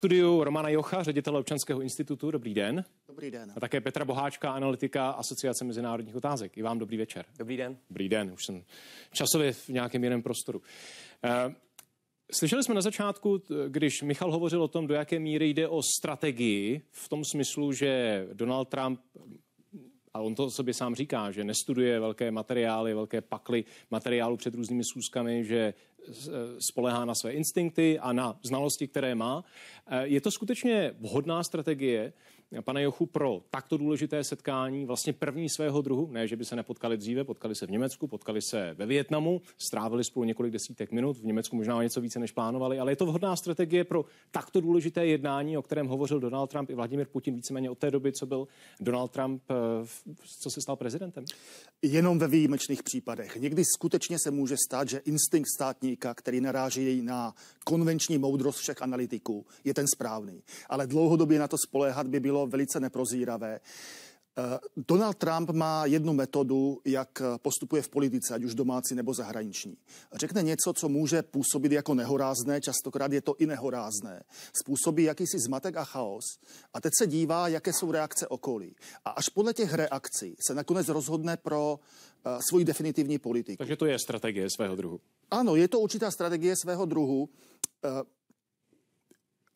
studiu Romana Jocha, ředitele občanského institutu. Dobrý den. Dobrý den. A také Petra Boháčka, analytika Asociace mezinárodních otázek. I vám dobrý večer. Dobrý den. Dobrý den, už jsem časově v nějakém jiném prostoru. Eh, slyšeli jsme na začátku, když Michal hovořil o tom, do jaké míry jde o strategii, v tom smyslu, že Donald Trump a on to sobě sám říká, že nestuduje velké materiály, velké pakly materiálu před různými schůzkami, že Eh, spolehá na své instinkty a na znalosti, které má. Eh, je to skutečně vhodná strategie, pana Jochu pro takto důležité setkání, vlastně první svého druhu, ne, že by se nepotkali dříve, potkali se v Německu, potkali se ve Větnamu, strávili spolu několik desítek minut, v Německu možná něco více než plánovali, ale je to vhodná strategie pro takto důležité jednání, o kterém hovořil Donald Trump i Vladimir Putin víceméně od té doby, co byl Donald Trump, eh, co se stal prezidentem? Jenom ve výjimečných případech. Někdy skutečně se může stát, že instinkt státníka, který naráží na konvenční moudrost všech analytiků, je ten správný. Ale dlouhodobě na to spoléhat by bylo bylo velice neprozíravé. Eh, Donald Trump má jednu metodu, jak postupuje v politice, ať už domácí nebo zahraniční. Řekne něco, co může působit jako nehorázné, častokrát je to i nehorázné. Způsobí jakýsi zmatek a chaos a teď se dívá, jaké jsou reakce okolí. A až podle těch reakcí se nakonec rozhodne pro eh, svoji definitivní politiku. Takže to je strategie svého druhu. Ano, je to určitá strategie svého druhu. Eh,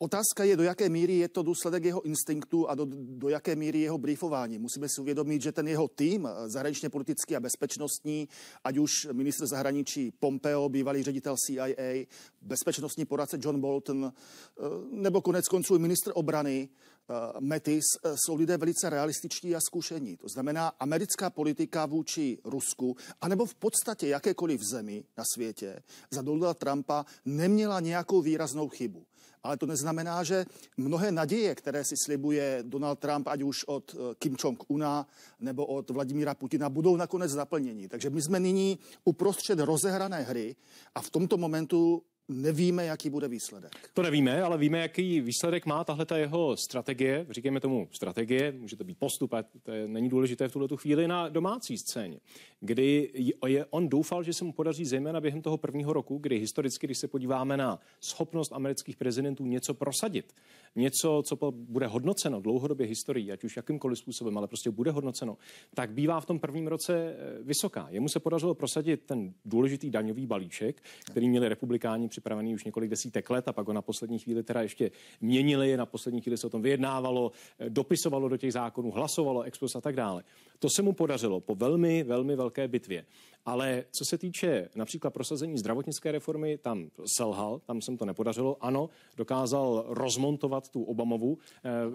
Otázka je, do jaké míry je to důsledek jeho instinktu a do, do jaké míry jeho briefování. Musíme si uvědomit, že ten jeho tým, eh, zahraničně politický a bezpečnostní, ať už ministr zahraničí Pompeo, bývalý ředitel CIA, bezpečnostní poradce John Bolton, eh, nebo konec konců ministr obrany eh, Metis, jsou lidé velice realističtí a zkušení. To znamená, americká politika vůči Rusku, anebo v podstatě jakékoliv zemi na světě, za Donalda Trumpa neměla nějakou výraznou chybu ale to neznamená, že mnohé naděje, které si slibuje Donald Trump, ať už od eh, Kim Jong-una nebo od Vladimíra Putina, budou nakonec naplnění. Takže my jsme nyní uprostřed rozehrané hry a v tomto momentu nevíme, jaký bude výsledek. To nevíme, ale víme, jaký výsledek má tahle ta jeho strategie, říkejme tomu strategie, může to být postup, a to je, není důležité v tuhle chvíli na domácí scéně kdy je, on doufal, že se mu podaří zejména během toho prvního roku, kdy historicky, když se podíváme na schopnost amerických prezidentů něco prosadit, něco, co bude hodnoceno dlouhodobě historií, ať už jakýmkoliv způsobem, ale prostě bude hodnoceno, tak bývá v tom prvním roce eh, vysoká. Jemu se podařilo prosadit ten důležitý daňový balíček, který měli republikáni připravený už několik desítek let a pak ho na poslední chvíli teda ještě měnili, je na poslední chvíli se o tom vyjednávalo, eh, dopisovalo do těch zákonů, hlasovalo, expos a tak dále. To se mu podařilo po velmi, velmi velké ВЛК битве. Ale co se týče například prosazení zdravotnické reformy, tam selhal, tam se to nepodařilo. Ano, dokázal rozmontovat tu Obamovu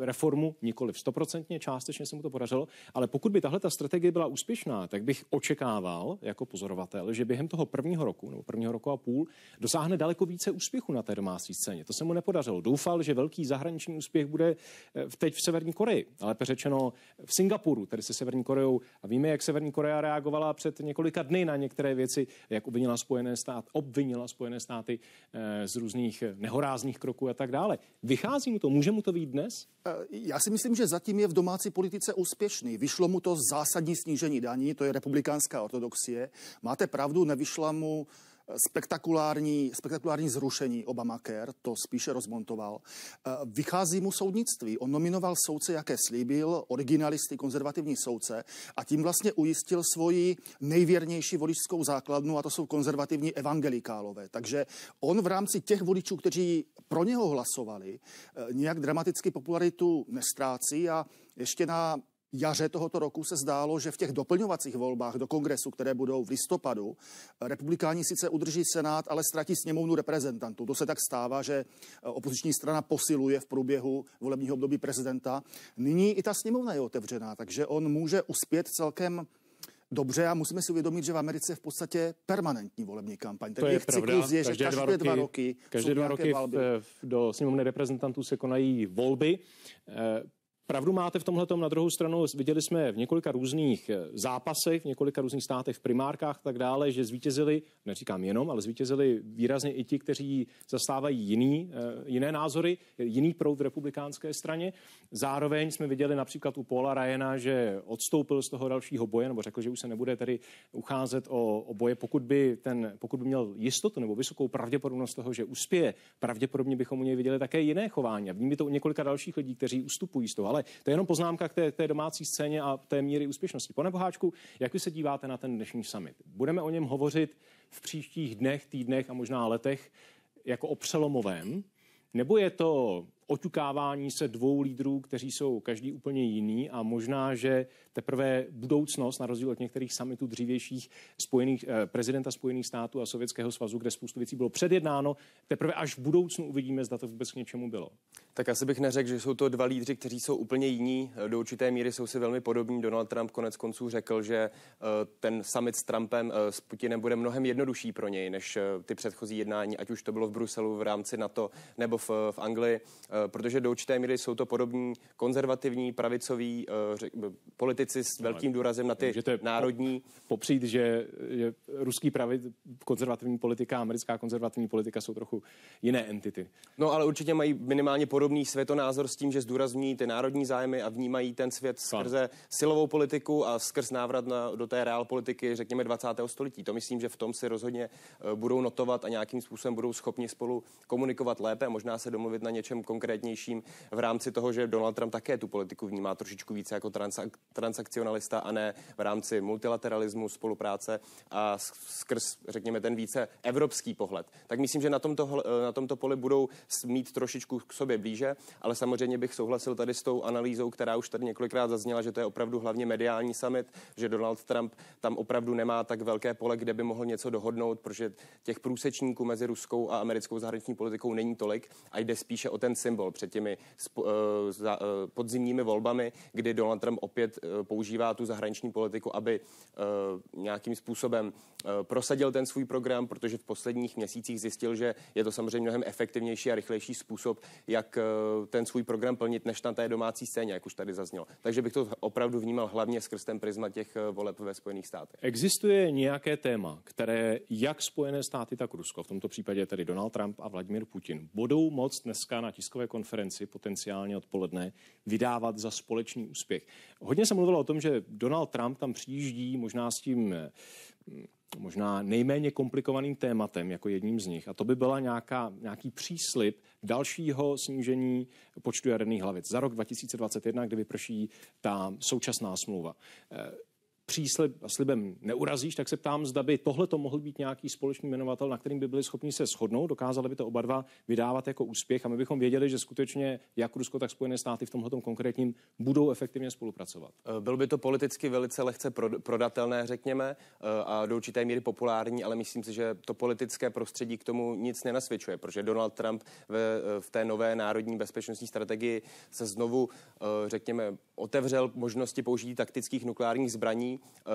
eh, reformu, nikoli stoprocentně, částečně se mu to podařilo, ale pokud by tahle ta strategie byla úspěšná, tak bych očekával jako pozorovatel, že během toho prvního roku nebo prvního roku a půl dosáhne daleko více úspěchu na té domácí scéně. To se mu nepodařilo. Doufal, že velký zahraniční úspěch bude eh, teď v Severní Koreji, ale peřečeno v Singapuru, tedy se Severní Koreou. A víme, jak Severní Korea reagovala před několika dny Číny na některé věci, jak obvinila Spojené státy, obvinila Spojené státy eh, z různých eh, nehorázných kroků a tak dále. Vychází mu to? Může mu to být dnes? Eh, já si myslím, že zatím je v domácí politice úspěšný. Vyšlo mu to zásadní snížení daní, to je republikánská ortodoxie. Máte pravdu, nevyšla mu spektakulární, spektakulární zrušení Obamacare, to spíše rozmontoval. E, vychází mu soudnictví. On nominoval soudce, jaké slíbil, originalisty, konzervativní soudce a tím vlastně ujistil svoji nejvěrnější voličskou základnu a to jsou konzervativní evangelikálové. Takže on v rámci těch voličů, kteří pro něho hlasovali, e, nějak dramaticky popularitu nestrácí a ještě na jaře tohoto roku se zdálo, že v těch doplňovacích volbách do kongresu, které budou v listopadu, republikáni sice udrží senát, ale ztratí sněmovnu reprezentantů. To se tak stává, že eh, opoziční strana posiluje v průběhu volebního období prezidenta. Nyní i ta sněmovna je otevřená, takže on může uspět celkem dobře a musíme si uvědomit, že v Americe je v podstatě permanentní volební kampaň. to je pravda. Cyklus je, každé že každé dva roky, dva roky každé dva roky eh, v, do sněmovny reprezentantů se konají volby. Eh, Pravdu máte v tomhle na druhou stranu, viděli jsme v několika různých eh, zápasech, v několika různých státech, v primárkách a tak dále, že zvítězili, neříkám jenom, ale zvítězili výrazně i ti, kteří zastávají jiný, eh, jiné názory, jiný proud v republikánské straně. Zároveň jsme viděli například u Paula Ryana, že odstoupil z toho dalšího boje, nebo řekl, že už se nebude tedy ucházet o, o boje, pokud by, ten, pokud by měl jistotu nebo vysokou pravděpodobnost toho, že uspěje. Pravděpodobně bychom u něj viděli také jiné chování. A to u několika dalších lidí, kteří ustupují z toho. Ale ale to je jenom poznámka k té, té domácí scéně a té míry úspěšnosti. Pane Boháčku, jak vy se díváte na ten dnešní summit? Budeme o něm hovořit v příštích dnech, týdnech a možná letech jako o přelomovém? Nebo je to oťukávání se dvou lídrů, kteří jsou každý úplně jiný a možná, že teprve budoucnost, na rozdíl od některých summitů dřívějších spojených, eh, prezidenta Spojených států a Sovětského svazu, kde spoustu věcí bylo předjednáno, teprve až v budoucnu uvidíme, zda to vůbec k něčemu bylo. Tak asi bych neřekl, že jsou to dva lídři, kteří jsou úplně jiní. Do určité míry jsou si velmi podobní. Donald Trump konec konců řekl, že eh, ten summit s Trumpem, eh, s Putinem bude mnohem jednodušší pro něj, než eh, ty předchozí jednání, ať už to bylo v Bruselu v rámci NATO nebo v, v Anglii. Eh, protože do určité míry jsou to podobní konzervativní, pravicoví eh, řek, politici s velkým důrazem na ty Můžete národní. Popřít, že, že ruský pravi, konzervativní politika a americká konzervativní politika jsou trochu jiné entity. No ale určitě mají minimálně podobný světonázor s tím, že zdůrazní ty národní zájmy a vnímají ten svět skrze silovou politiku a skrz návrat na, do té reál politiky, řekněme, 20. století. To myslím, že v tom si rozhodně eh, budou notovat a nějakým způsobem budou schopni spolu komunikovat lépe a možná se domluvit na něčem konkrétním konkrétnějším v rámci toho, že Donald Trump také tu politiku vnímá trošičku více jako transak- transakcionalista a ne v rámci multilateralismu, spolupráce a skrz, řekněme, ten více evropský pohled. Tak myslím, že na tomto, eh, na tomto poli budou mít trošičku k sobě blíže, ale samozřejmě bych souhlasil tady s tou analýzou, která už tady několikrát zazněla, že to je opravdu hlavně mediální summit, že Donald Trump tam opravdu nemá tak velké pole, kde by mohl něco dohodnout, protože těch průsečníků mezi ruskou a americkou zahraniční politikou není tolik a jde spíše o ten symbol symbol před těmi eh, za, eh, podzimními volbami, kdy Donald Trump opět eh, používá tu zahraniční politiku, aby nějakým způsobem prosadil ten svůj program, protože v posledních měsících zjistil, že je to samozřejmě mnohem efektivnější a rychlejší způsob, jak ten svůj program plnit, než na té domácí scéně, jak už tady zaznělo. Takže bych to opravdu vnímal hlavně skrz ten prisma těch voleb ve Spojených státech. Existuje nějaké téma, které jak Spojené státy, tak Rusko, v tomto případě tedy Donald Trump a Vladimir Putin, budou moct dneska na tiskové konferenci potenciálně odpoledne vydávat za společný úspěch. Hodně se mluvilo o tom, že Donald Trump tam přijíždí možná s tím hm, možná nejméně komplikovaným tématem jako jedním z nich. A to by byla nějaká, nějaký příslip dalšího snížení počtu jaderných hlavic za rok 2021, kdy vyprší ta současná smlouva. Eh, příslib, slibem neurazíš, tak se ptám, zda by tohle to mohl být nějaký společný jmenovatel, na kterým by byli schopni se shodnout, dokázali by to oba dva vydávat jako úspěch a my bychom věděli, že skutečně jak Rusko, tak Spojené státy v tomhle konkrétním budou efektivně spolupracovat. Eh, byl by to politicky velice lehce prodatelné, řekněme, eh, a do určité míry populární, ale myslím si, že to politické prostředí k tomu nic nenasvědčuje, protože Donald Trump v, eh, v té nové národní bezpečnostní strategii se znovu, řekněme, otevřel možnosti použití taktických nukleárních zbraní, eh,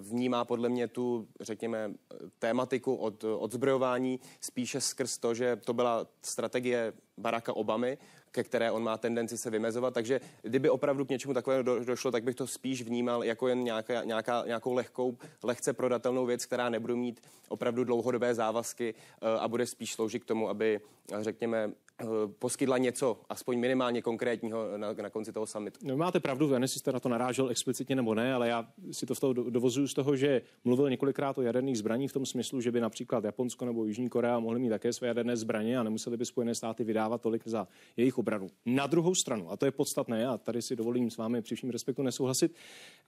vnímá podle mě tu, řekněme, tématiku od odzbrojování spíše skrz to, že to byla strategie Baracka Obamy, ke které on má tendenci se vymezovat. Takže kdyby opravdu k něčemu takovému do, došlo, tak bych to spíš vnímal jako jen nějaká, nějaká, nějakou lehkou, lehce prodatelnou věc, která nebude mít opravdu dlouhodobé závazky eh, a bude spíš sloužit k tomu, aby, řekněme, Eh, poskytla něco, aspoň minimálně konkrétního eh, na, na konci toho summitu. No, máte pravdu, já nevím, jste na to narážel explicitně nebo ne, ale já si to v toho dovozuju z toho, že mluvil několikrát o jaderných zbraních v tom smyslu, že by například Japonsko nebo Jižní Korea mohly mít také své jaderné zbraně a nemuseli by Spojené státy vydávat tolik za jejich obranu. Na druhou stranu, a to je podstatné, a tady si dovolím s vámi při vším respektu nesouhlasit,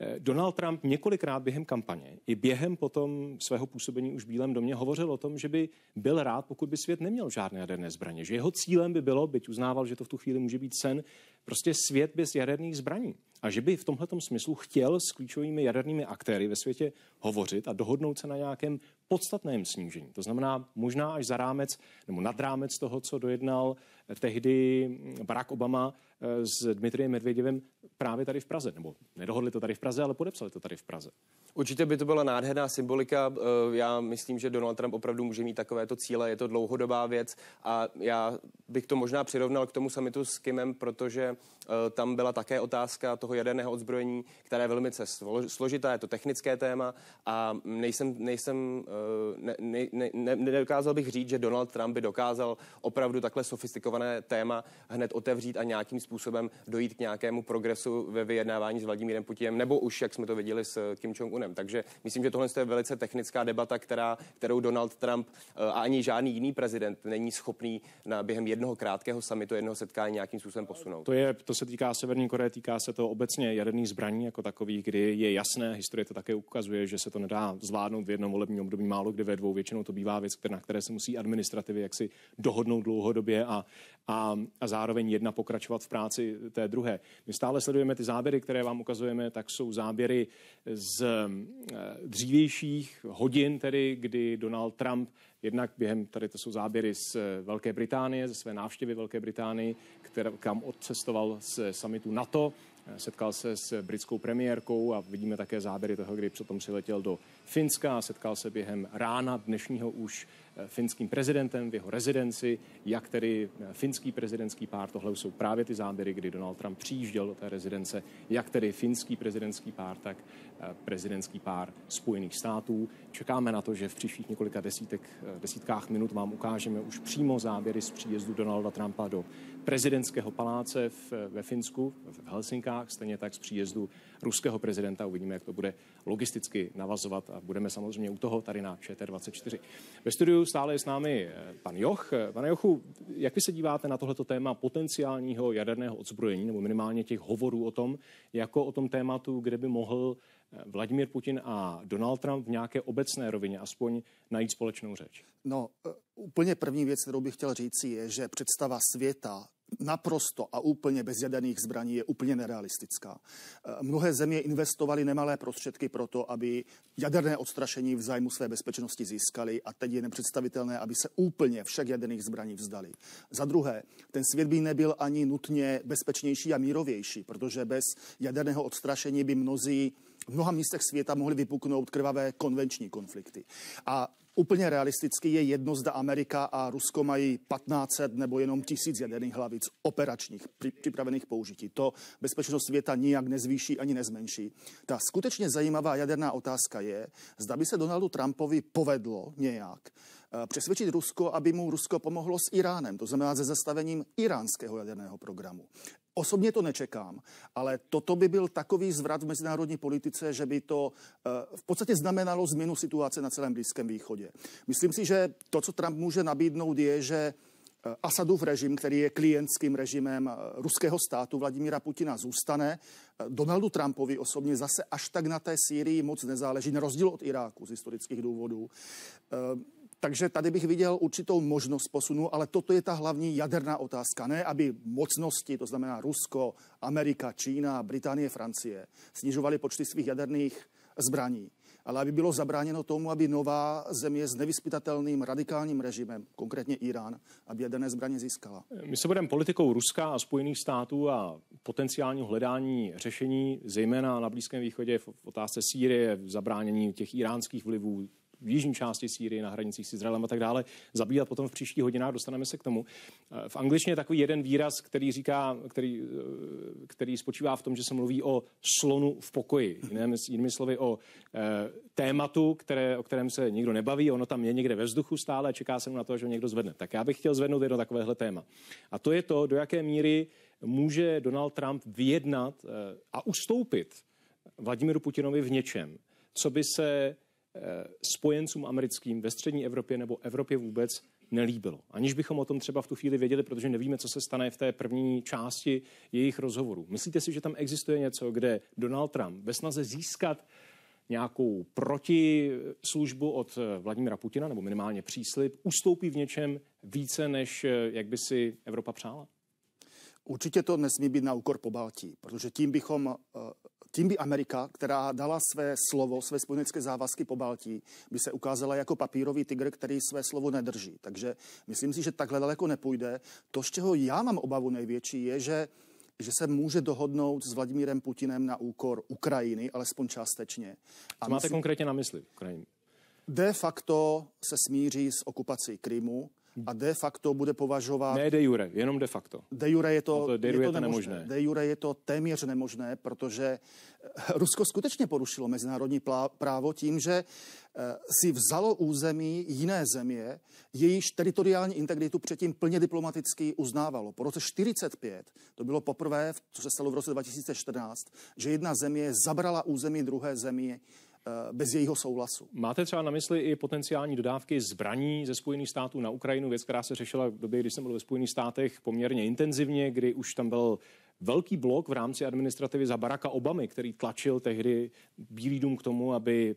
eh, Donald Trump několikrát během kampaně i během potom svého působení už v Bílém domě hovořil o tom, že by byl rád, pokud by svět neměl žádné jaderné zbraně, že jeho cíl cílem by bylo, byť uznával, že to v tu chvíli může být sen, prostě svět bez jaderných zbraní. A že by v tomhle smyslu chtěl s klíčovými jadernými aktéry ve světě hovořit a dohodnout se na nějakém podstatném snížení. To znamená možná až za rámec nebo nad rámec toho, co dojednal tehdy Barack Obama eh, s Dmitrijem Medvěděvem právě tady v Praze. Nebo nedohodli to tady v Praze, ale podepsali to tady v Praze. Určitě by to byla nádherná symbolika. Eh, já myslím, že Donald Trump opravdu může mít takovéto cíle. Je to dlouhodobá věc a já bych to možná přirovnal k tomu samitu s Kimem, protože eh, tam byla také otázka toho jaderného odzbrojení, které je velmi složitá, je to technické téma a nejsem, nejsem eh, ne, ne, ne, nedokázal bych říct, že Donald Trump by dokázal opravdu takhle sofistikované téma hned otevřít a nějakým způsobem dojít k nějakému progresu kongresu ve vyjednávání s Vladimírem Putinem, nebo už, jak jsme to viděli s eh, Kim Jong-unem. Takže myslím, že tohle je velice technická debata, která, kterou Donald Trump eh, a ani žádný jiný prezident není schopný na, během jednoho krátkého samitu, jednoho setkání nějakým způsobem posunout. To, je, to se týká Severní Koreje, týká se to obecně jaderných zbraní jako takových, kdy je jasné, historie to také ukazuje, že se to nedá zvládnout v jednom volebním období, málo kdy ve dvou, většinou to bývá věc, na které se musí administrativy jaksi dohodnout dlouhodobě a, a, a zároveň jedna pokračovat v práci té druhé. My stále stále sledujeme ty záběry, které vám ukazujeme, tak jsou záběry z eh, dřívějších hodin, tedy kdy Donald Trump Jednak během, tady to jsou záběry z eh, Velké Británie, ze své návštěvy Velké Británie, které, kam odcestoval z samitu NATO Setkal se s britskou premiérkou a vidíme také záběry toho, kdy potom přiletěl do Finska a setkal se během rána dnešního už eh, finským prezidentem v jeho rezidenci, jak tedy eh, finský prezidentský pár, tohle jsou právě ty záběry, kdy Donald Trump přijížděl do té rezidence, jak tedy finský prezidentský pár, tak eh, prezidentský pár Spojených států. Čekáme na to, že v příštích několika desítek, desítkách minut vám ukážeme už přímo záběry z příjezdu Donalda Trumpa do prezidentského paláce v, ve Finsku, v Helsinkách, stejně tak z příjezdu ruského prezidenta. Uvidíme, jak to bude logisticky navazovat a budeme samozřejmě u toho tady na ČT24. Ve studiu stále je s námi eh, pan Joch. Pane Jochu, jak vy se díváte na tohleto téma potenciálního jaderného odzbrojení, nebo minimálně těch hovorů o tom, jako o tom tématu, kde by mohl eh, Vladimír Putin a Donald Trump v nějaké obecné rovině aspoň najít společnou řeč? No, eh, úplně první věc, kterou bych chtěl říct, je, že představa světa naprosto a úplně bez jaderných zbraní je úplně nerealistická. Eh, mnohé země investovaly nemalé prostředky pro to, aby jaderné odstrašení v zájmu své bezpečnosti získali a teď je nepředstavitelné, aby se úplně všech jaderných zbraní vzdali. Za druhé, ten svět by nebyl ani nutně bezpečnější a mírovější, protože bez jaderného odstrašení by mnozí v mnoha místech světa mohly vypuknout krvavé konvenční konflikty. A úplně realisticky je jedno, zda Amerika a Rusko mají 1500 nebo jenom 1000 jaderných hlavic operačních, připravených použití. To bezpečnost světa nijak nezvýší ani nezmenší. Ta skutečně zajímavá jaderná otázka je, zda by se Donaldu Trumpovi povedlo nějak eh, přesvědčit Rusko, aby mu Rusko pomohlo s Iránem, to znamená se zastavením iránského jaderného programu. Osobně to nečekám, ale toto by byl takový zvrat v mezinárodní politice, že by to eh, v podstatě znamenalo změnu situace na celém Blízkém východě. Myslím si, že to, co Trump může nabídnout, je, že eh, Asadův režim, který je klientským režimem eh, ruského státu Vladimíra Putina, zůstane. Donaldu Trumpovi osobně zase až tak na té Sýrii moc nezáleží, na rozdíl od Iráku z historických důvodů. Takže tady bych viděl určitou možnost posunu, ale toto je ta hlavní jaderná otázka. Ne, aby mocnosti, to znamená Rusko, Amerika, Čína, Británie, Francie, snižovaly počty svých jaderných zbraní, ale aby bylo zabráněno tomu, aby nová země s nevyspytatelným radikálním režimem, konkrétně Irán, aby jaderné zbraně získala. My se budeme politikou Ruska a Spojených států a potenciálního hledání řešení, zejména na Blízkém východě v otázce Sýrie, v zabránění těch iránských vlivů, v jižní části Sýrie, na hranicích s Izraelem a tak dále zabývat. Potom v příští hodinách dostaneme se k tomu. Eh, v angličtině je takový jeden výraz, který říká, který, eh, který spočívá v tom, že se mluví o slonu v pokoji. Mhm. Jinými, jinými slovy o e, tématu, které, o kterém se nikdo nebaví, ono tam je někde ve vzduchu stále a čeká se mu na to, že ho někdo zvedne. Tak já bych chtěl zvednout jedno takovéhle téma. A to je to, do jaké míry může Donald Trump vyjednat a ustoupit Vladimíru Putinovi v něčem, co by se Eh, spojencům americkým ve střední Evropě nebo Evropě vůbec nelíbilo. Aniž bychom o tom třeba v tu chvíli věděli, protože nevíme, co se stane v té první části jejich rozhovoru. Myslíte si, že tam existuje něco, kde Donald Trump ve snaze získat nějakou protislužbu od eh, Vladimira Putina, nebo minimálně příslip, ustoupí v něčem více, než eh, jak by si Evropa přála? Určitě to nesmí být na úkor Baltí, protože tím bychom, eh, tím by Amerika, která dala své slovo, své spojenecké závazky Baltí, by se ukázala jako papírový tygr, který své slovo nedrží. Takže myslím si, že takhle daleko nepůjde. To, z čeho já mám obavu největší, je, že že se může dohodnout s Vladimírem Putinem na úkor Ukrajiny, alespoň částečně. A Co máte myslím, konkrétně na mysli? Ukrajinu? De facto se smíří s okupací Krymu, a de facto bude považovat... Ne de jure, jenom de facto. De jure je to, no to, de jure je to, nemožné. nemožné. De jure je to téměř nemožné, protože eh, Rusko skutečně porušilo mezinárodní právo tím, že eh, si vzalo území jiné země, jejíž teritoriální integritu předtím plně diplomaticky uznávalo. Po roce 45, to bylo poprvé, co se stalo v roce 2014, že jedna země zabrala území druhé země Eh, bez jejího souhlasu. Máte třeba na mysli i potenciální dodávky zbraní ze Spojených států na Ukrajinu, věc, která se řešila v době, kdy jsem byl ve Spojených státech poměrně intenzivně, kdy už tam byl velký blok v rámci administrativy za Baracka Obamy, který tlačil tehdy Bílý dům k tomu, aby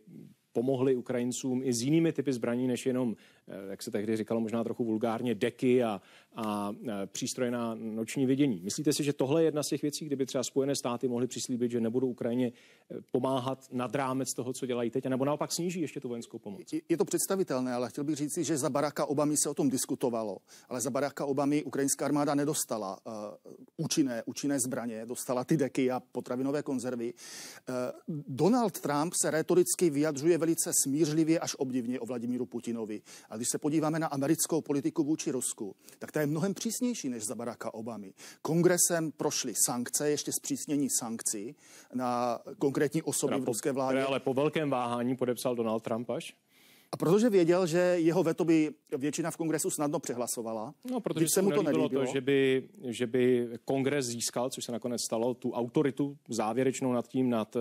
pomohli Ukrajincům i s jinými typy zbraní než jenom Eh, jak se tehdy říkalo možná trochu vulgárně, deky a, a eh, přístroje na noční vidění. Myslíte si, že tohle je jedna z těch věcí, kdyby třeba Spojené státy mohly přislíbit, že nebudou Ukrajině eh, pomáhat nad rámec toho, co dělají teď, nebo naopak sníží ještě tu vojenskou pomoc? Je to představitelné, ale chtěl bych říct, že za Baracka Obamy se o tom diskutovalo, ale za Baracka Obamy ukrajinská armáda nedostala uh, účinné, účinné zbraně, dostala ty deky a potravinové konzervy. Uh, Donald Trump se retoricky vyjadřuje velice smířlivě až obdivně o Vladimíru Putinovi. A když se podíváme na americkou politiku vůči Rusku, tak ta je mnohem přísnější než za Baracka Obamy. Kongresem prošly sankce, ještě zpřísnění sankcí na konkrétní osoby Trump, v ruské vládě. Které ale po velkém váhání podepsal Donald Trump až? A protože věděl, že jeho veto by většina v kongresu snadno přehlasovala, no, protože se mu to nelíbilo. To, že, by, že by kongres získal, což se nakonec stalo, tu autoritu závěrečnou nad tím, nad eh,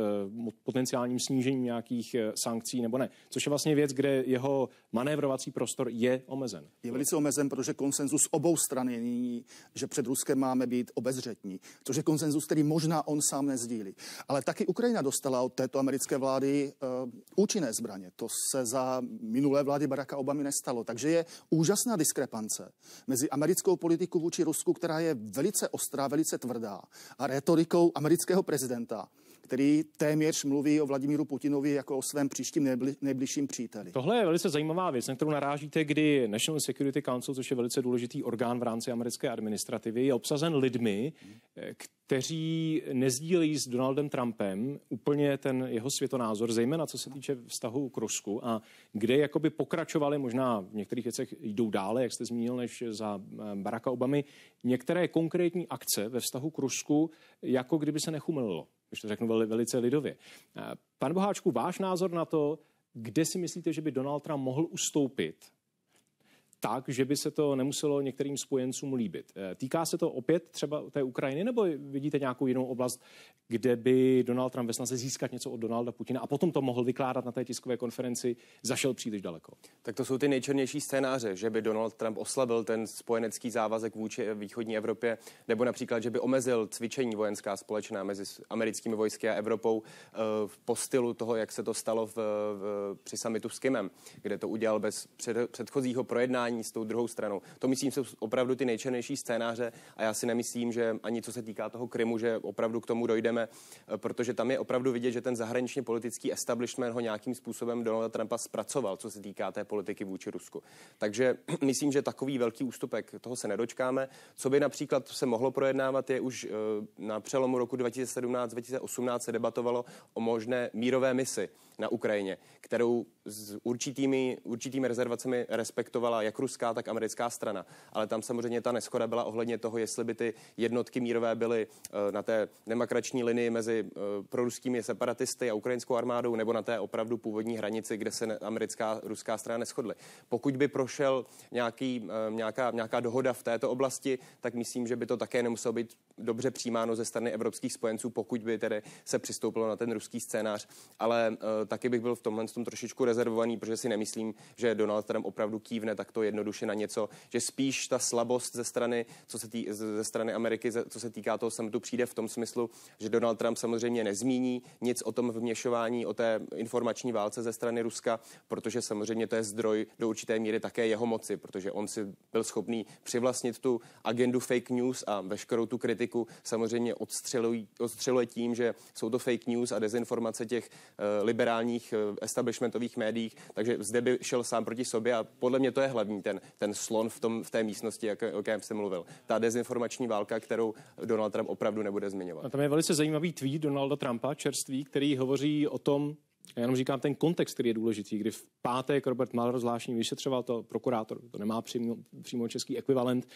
potenciálním snížením nějakých eh, sankcí nebo ne. Což je vlastně věc, kde jeho manévrovací prostor je omezen. Je velice omezen, protože konsenzus obou stran je nyní, že před Ruskem máme být obezřetní, což je konsenzus, který možná on sám nezdílí. Ale taky Ukrajina dostala od této americké vlády uh, účinné zbraně. To se za minulé vlády Baracka Obamy nestalo. Takže je úžasná diskrepance mezi americkou politikou vůči Rusku, která je velice ostrá, velice tvrdá, a retorikou amerického prezidenta, který téměř mluví o Vladimíru Putinovi jako o svém příštím nejbli, nejbližším příteli. Tohle je velice zajímavá věc, na kterou narážíte, kdy National Security Council, což je velice důležitý orgán v rámci americké administrativy, je obsazen lidmi, eh, kteří nezdílejí s Donaldem Trumpem úplně ten jeho světonázor, zejména co se týče vztahu k Rusku a kde jakoby pokračovali, možná v některých věcech jdou dále, jak jste zmínil, než za eh, Baracka Obamy, některé konkrétní akce ve vztahu k Rusku, jako kdyby se nechumlilo když to řeknu velice lidově. Eh, Pan Boháčku, váš názor na to, kde si myslíte, že by Donald Trump mohl ustoupit tak, že by se to nemuselo některým spojencům líbit. Eh, týká se to opět třeba té Ukrajiny, nebo vidíte nějakou jinou oblast, kde by Donald Trump ve snaze získat něco od Donalda Putina a potom to mohl vykládat na té tiskové konferenci, zašel příliš daleko? Tak to jsou ty nejčernější scénáře, že by Donald Trump oslabil ten spojenecký závazek vůči východní Evropě, nebo například, že by omezil cvičení vojenská společná mezi americkými vojsky a Evropou eh, v postilu toho, jak se to stalo v, v, při samitu s Kimem, kde to udělal bez před, předchozího projednání jednání s tou druhou stranou. To myslím jsou opravdu ty nejčernější scénáře a já si nemyslím, že ani co se týká toho Krymu, že opravdu k tomu dojdeme, eh, protože tam je opravdu vidět, že ten zahraničně politický establishment ho nějakým způsobem Donald Trumpa zpracoval, co se týká té politiky vůči Rusku. Takže myslím, že takový velký ústupek toho se nedočkáme. Co by například se mohlo projednávat, je už eh, na přelomu roku 2017-2018 se debatovalo o možné mírové misi na Ukrajině, kterou s určitými, určitými rezervacemi respektovala jak ruská, tak americká strana. Ale tam samozřejmě ta neschoda byla ohledně toho, jestli by ty jednotky mírové byly eh, na té nemakrační linii mezi eh, proruskými separatisty a ukrajinskou armádou nebo na té opravdu původní hranici, kde se americká ruská strana neschodly. Pokud by prošel nějaký, eh, nějaká, nějaká dohoda v této oblasti, tak myslím, že by to také nemuselo být dobře přijímáno ze strany evropských spojenců, pokud by tedy se přistoupilo na ten ruský scénář. Ale taky bych byl v tomhle v tom trošičku rezervovaný, protože si nemyslím, že Donald Trump opravdu kývne takto jednoduše na něco, že spíš ta slabost ze strany, co se tý, ze strany Ameriky, co se týká toho summitu, přijde v tom smyslu, že Donald Trump samozřejmě nezmíní nic o tom vměšování, o té informační válce ze strany Ruska, protože samozřejmě to je zdroj do určité míry také jeho moci, protože on si byl schopný přivlastnit tu agendu fake news a veškerou tu kritiku samozřejmě odstřeluje tím, že jsou to fake news a dezinformace těch eh, liberálních eh, establishmentových médiích, takže zde by šel sám proti sobě a podle mě to je hlavní ten, ten slon v, tom, v té místnosti, jak, o kterém jsem mluvil. Ta dezinformační válka, kterou Donald Trump opravdu nebude zmiňovat. A tam je velice zajímavý tweet Donalda Trumpa, čerstvý, který hovoří o tom, já jenom říkám ten kontext, který je důležitý, kdy v pátek Robert Mueller zvláštní vyšetřoval to prokurátor, to nemá přímo, přímo český ekvivalent,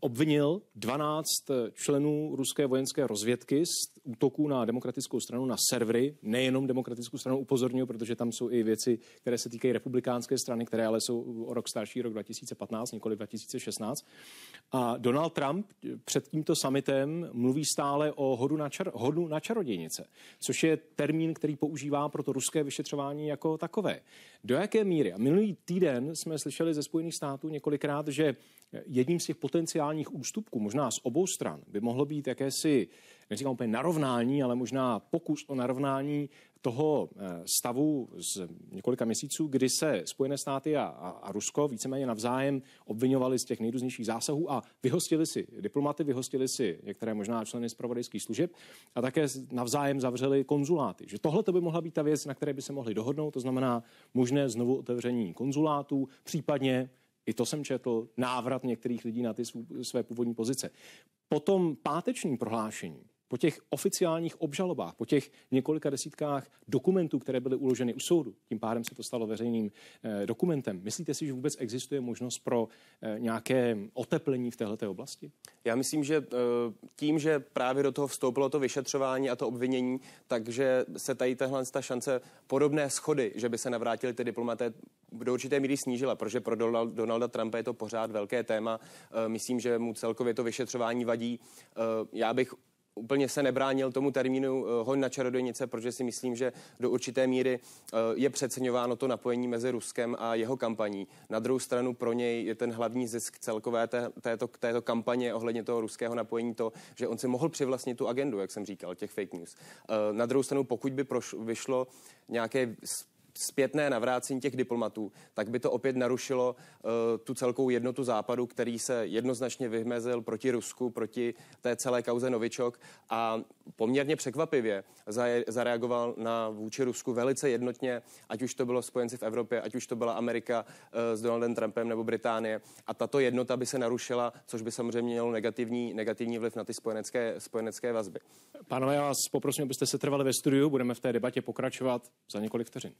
obvinil 12 eh, členů ruské vojenské rozvědky z útoku na demokratickou stranu, na servery, nejenom demokratickou stranu upozornil, protože tam jsou i věci, které se týkají republikánské strany, které ale jsou eh, o rok starší, rok 2015, nikoli 2016. A Donald Trump eh, před tímto summitem mluví stále o hodu na, čar, hodu na čarodějnice, což je termín, který používá pro to ruské vyšetřování jako takové. Do jaké míry? A minulý týden jsme slyšeli ze Spojených států několikrát, že jedním z těch potenciálních ústupků, možná z obou stran, by mohlo být jakési, neříkám úplně narovnání, ale možná pokus o narovnání toho eh, stavu z několika měsíců, kdy se Spojené státy a, a, a Rusko víceméně navzájem obvinovali z těch nejrůznějších zásahů a vyhostili si diplomaty, vyhostili si některé možná členy zpravodajských služeb a také navzájem zavřeli konzuláty. Že tohle to by mohla být ta věc, na které by se mohli dohodnout, to znamená možné znovu otevření konzulátů, případně i to jsem četl, návrat některých lidí na ty své původní pozice. Potom pátečním prohlášení po těch oficiálních obžalobách, po těch několika desítkách dokumentů, které byly uloženy u soudu, tím pádem se to stalo veřejným eh, dokumentem. Myslíte si, že vůbec existuje možnost pro eh, nějaké oteplení v této oblasti? Já myslím, že eh, tím, že právě do toho vstoupilo to vyšetřování a to obvinění, takže se tady tahle ta šance podobné schody, že by se navrátili ty diplomaté, do určité míry snížila, protože pro Donalda Trumpa je to pořád velké téma. Myslím, že mu celkově to vyšetřování vadí. Já bych úplně se nebránil tomu termínu eh, hoň na čarodějnice, protože si myslím, že do určité míry eh, je přeceňováno to napojení mezi Ruskem a jeho kampaní. Na druhou stranu pro něj je ten hlavní zisk celkové té, této, této kampaně ohledně toho ruského napojení to, že on si mohl přivlastnit tu agendu, jak jsem říkal, těch fake news. Eh, na druhou stranu, pokud by prošlo, vyšlo nějaké zpětné navrácení těch diplomatů, tak by to opět narušilo uh, tu celkou jednotu západu, který se jednoznačně vyhmezil proti Rusku, proti té celé kauze Novičok a poměrně překvapivě zareagoval na vůči Rusku velice jednotně, ať už to bylo spojenci v Evropě, ať už to byla Amerika uh, s Donaldem Trumpem nebo Británie. A tato jednota by se narušila, což by samozřejmě mělo negativní, negativní vliv na ty spojenecké, spojenecké vazby. Pánové, já vás poprosím, abyste se trvali ve studiu, budeme v té debatě pokračovat za několik vteřin.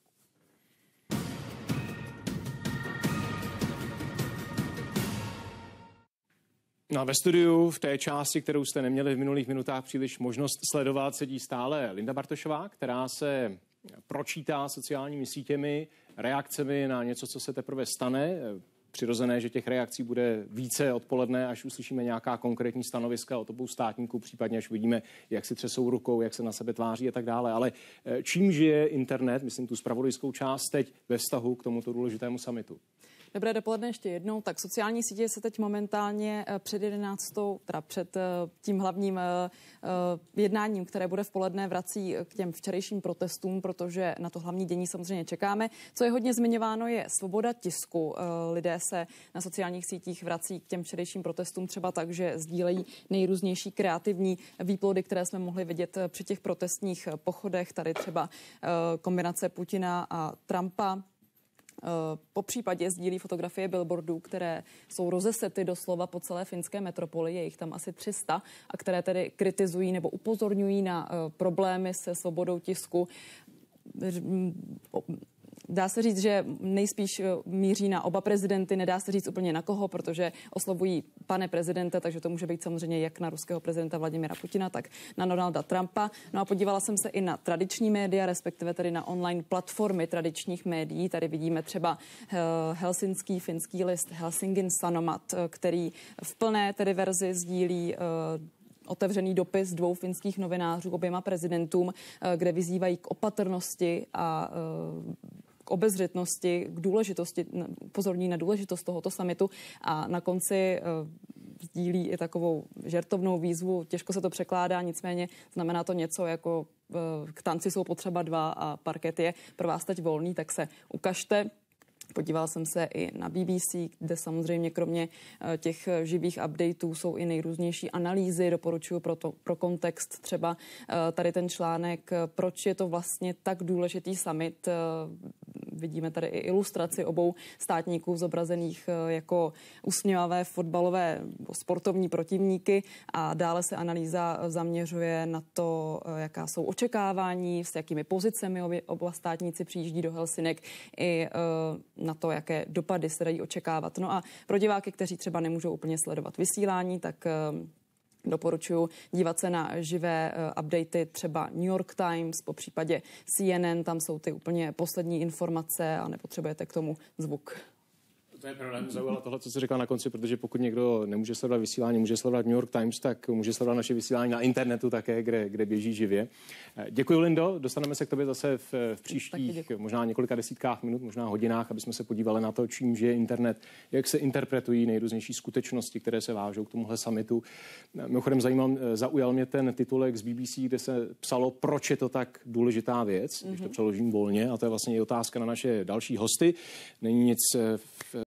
No a ve studiu v té části, kterou jste neměli v minulých minutách příliš možnost sledovat, sedí stále Linda Bartošová, která se pročítá sociálními sítěmi, reakcemi na něco, co se teprve stane. Přirozené, že těch reakcí bude více odpoledne, až uslyšíme nějaká konkrétní stanoviska od obou státníků, případně až vidíme, jak si třesou rukou, jak se na sebe tváří a tak dále. Ale eh, čím žije internet, myslím tu spravodajskou část teď ve vztahu k tomuto důležitému samitu? Dobré dopoledne ještě jednou. Tak sociální sítě se teď momentálně eh, před 11. teda před eh, tím hlavním eh, jednáním, které bude v poledne, vrací k těm včerejším protestům, protože na to hlavní dění samozřejmě čekáme. Co je hodně zmiňováno, je svoboda tisku. Lidé se na sociálních sítích vrací k těm včerejším protestům třeba tak, že sdílejí nejrůznější kreativní výplody, které jsme mohli vidět při těch protestních pochodech. Tady třeba kombinace Putina a Trumpa, Eh, po případě sdílí fotografie billboardů, které jsou rozesety doslova po celé finské metropoli, je jich tam asi 300, a které tedy kritizují nebo upozorňují na eh, problémy se svobodou tisku dá se říct, že nejspíš eh, míří na oba prezidenty, nedá se říct úplně na koho, protože oslovují pane prezidenta, takže to může být samozřejmě jak na ruského prezidenta Vladimira Putina, tak na Donalda Trumpa. No a podívala jsem se i na tradiční média, respektive tedy na online platformy tradičních médií. Tady vidíme třeba eh, helsinský finský list Helsingin Sanomat, eh, který v plné tedy verzi sdílí otevřený dopis dvou finských novinářů oběma prezidentům, kde vyzývají k opatrnosti a obezřetnosti, k důležitosti, pozorní na důležitost tohoto samitu a na konci eh, sdílí i takovou žertovnou výzvu. Těžko se to překládá, nicméně znamená to něco jako eh, k tanci jsou potřeba dva a parket je pro vás teď volný, tak se ukažte. Podíval jsem se i na BBC, kde samozřejmě kromě eh, těch živých updateů jsou i nejrůznější analýzy. Doporučuji pro, to, pro kontext třeba tady ten článek, proč je to vlastně tak důležitý summit. Vidíme tady i ilustraci obou státníků zobrazených eh, jako usměvavé fotbalové sportovní protivníky a dále se analýza eh, zaměřuje na to, eh, jaká jsou očekávání, s jakými pozicemi oba státníci přijíždí do Helsinek i na to, jaké dopady se dají očekávat. No a pro diváky, kteří třeba nemůžou úplně sledovat vysílání, tak Doporučuji dívat se na živé eh, updaty třeba New York Times, po případě CNN, tam jsou ty úplně poslední informace a nepotřebujete k tomu zvuk to je pravda. zaujalo tohle, co se říkal na konci, protože pokud někdo nemůže sledovat vysílání, může sledovat New York Times, tak může sledovat naše vysílání na internetu také, kde, kde běží živě. Eh, děkuji, Lindo. Dostaneme se k tobě zase v, eh, v příštích možná několika desítkách minut, možná hodinách, aby jsme se podívali na to, čím žije internet, jak se interpretují nejrůznější skutečnosti, které se vážou k tomuhle summitu. Eh, mimochodem zajímám, zaujal mě ten titulek z BBC, kde se psalo, proč je to tak důležitá věc, mm-hmm. když to mhm. přeložím volně, a to je vlastně i otázka na naše další hosty. Není nic v